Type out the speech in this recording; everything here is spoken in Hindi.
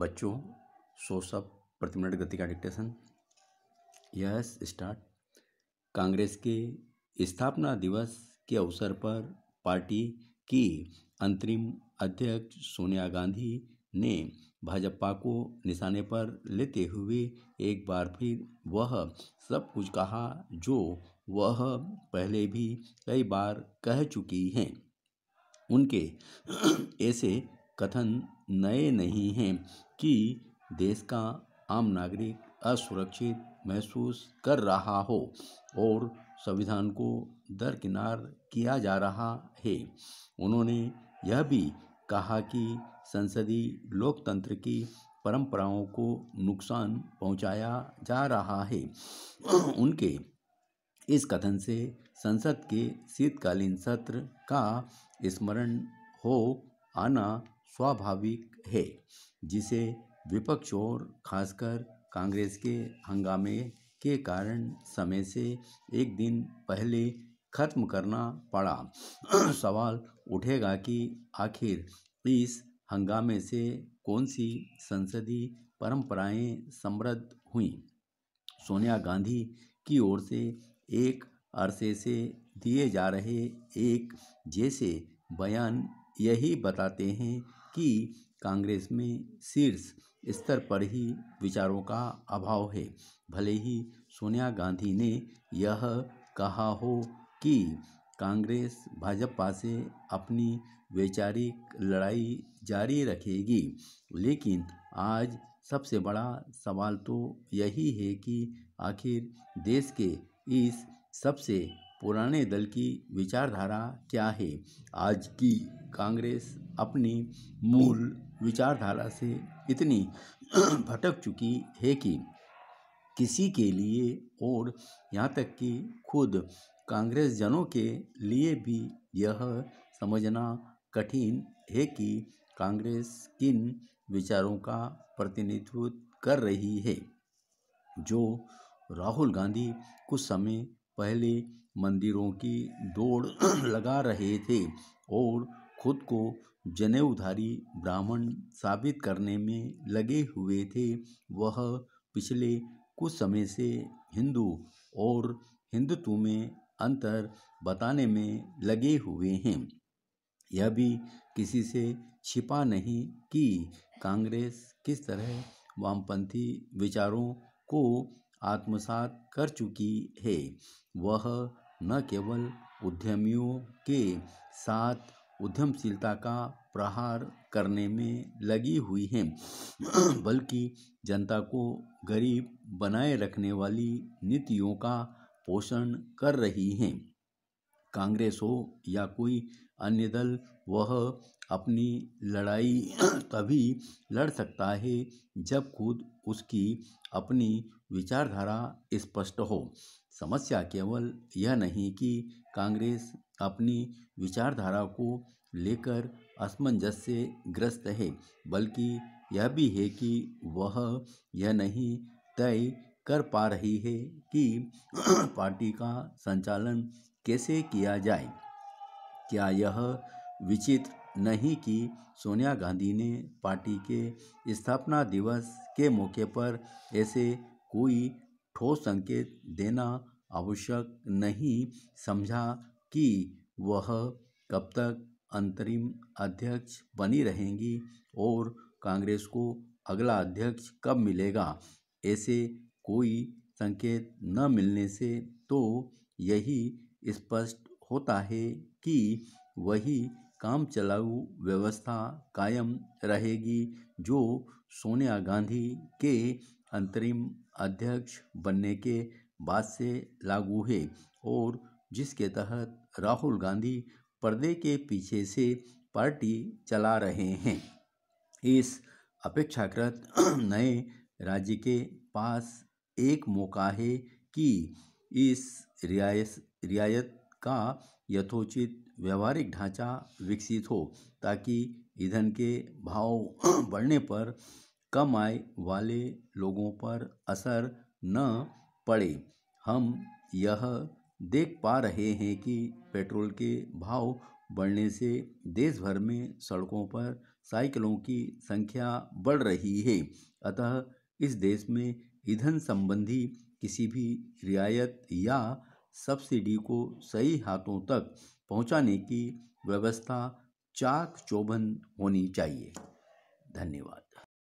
बच्चों सो सब प्रति मिनट गति का डिक्टेशन यस स्टार्ट कांग्रेस के स्थापना दिवस के अवसर पर पार्टी की अंतरिम अध्यक्ष सोनिया गांधी ने भाजपा को निशाने पर लेते हुए एक बार फिर वह सब कुछ कहा जो वह पहले भी कई बार कह चुकी हैं उनके ऐसे कथन नए नहीं हैं कि देश का आम नागरिक असुरक्षित महसूस कर रहा हो और संविधान को दरकिनार किया जा रहा है उन्होंने यह भी कहा कि संसदीय लोकतंत्र की परंपराओं को नुकसान पहुंचाया जा रहा है उनके इस कथन से संसद के शीतकालीन सत्र का स्मरण हो आना स्वाभाविक है जिसे विपक्ष और खासकर कांग्रेस के हंगामे के कारण समय से एक दिन पहले खत्म करना पड़ा सवाल उठेगा कि आखिर इस हंगामे से कौन सी संसदीय परंपराएं समृद्ध हुई सोनिया गांधी की ओर से एक अरसे से दिए जा रहे एक जैसे बयान यही बताते हैं कि कांग्रेस में शीर्ष स्तर पर ही विचारों का अभाव है भले ही सोनिया गांधी ने यह कहा हो कि कांग्रेस भाजपा से अपनी वैचारिक लड़ाई जारी रखेगी लेकिन आज सबसे बड़ा सवाल तो यही है कि आखिर देश के इस सबसे पुराने दल की विचारधारा क्या है आज की कांग्रेस अपनी मूल विचारधारा से इतनी भटक चुकी है कि किसी के लिए और यहाँ तक कि खुद कांग्रेस जनों के लिए भी यह समझना कठिन है कि कांग्रेस किन विचारों का प्रतिनिधित्व कर रही है जो राहुल गांधी कुछ समय पहले मंदिरों की दौड़ लगा रहे थे और खुद को जनेऊधारी ब्राह्मण साबित करने में लगे हुए थे वह पिछले कुछ समय से हिंदू और हिंदुत्व में अंतर बताने में लगे हुए हैं यह भी किसी से छिपा नहीं कि कांग्रेस किस तरह वामपंथी विचारों को आत्मसात कर चुकी है वह न केवल उद्यमियों के साथ उद्यमशीलता का प्रहार करने में लगी हुई है बल्कि जनता को गरीब बनाए रखने वाली नीतियों का पोषण कर रही हैं कांग्रेस हो या कोई अन्य दल वह अपनी लड़ाई तभी लड़ सकता है जब खुद उसकी अपनी विचारधारा स्पष्ट हो समस्या केवल यह नहीं कि कांग्रेस अपनी विचारधारा को लेकर असमंजस से ग्रस्त है बल्कि यह भी है कि वह यह नहीं तय कर पा रही है कि पार्टी का संचालन कैसे किया जाए क्या यह विचित्र नहीं कि सोनिया गांधी ने पार्टी के स्थापना दिवस के मौके पर ऐसे कोई ठोस संकेत देना आवश्यक नहीं समझा कि वह कब तक अंतरिम अध्यक्ष बनी रहेंगी और कांग्रेस को अगला अध्यक्ष कब मिलेगा ऐसे कोई संकेत न मिलने से तो यही स्पष्ट होता है कि वही काम चलाऊ व्यवस्था कायम रहेगी जो सोनिया गांधी के अंतरिम अध्यक्ष बनने के बाद से लागू है और जिसके तहत राहुल गांधी पर्दे के पीछे से पार्टी चला रहे हैं इस अपेक्षाकृत नए राज्य के पास एक मौका है कि इस रियायत रियायत का यथोचित व्यवहारिक ढांचा विकसित हो ताकि ईंधन के भाव बढ़ने पर कम आय वाले लोगों पर असर न पड़े हम यह देख पा रहे हैं कि पेट्रोल के भाव बढ़ने से देश भर में सड़कों पर साइकिलों की संख्या बढ़ रही है अतः इस देश में ईंधन संबंधी किसी भी रियायत या सब्सिडी को सही हाथों तक पहुंचाने की व्यवस्था चाक चौबंद होनी चाहिए धन्यवाद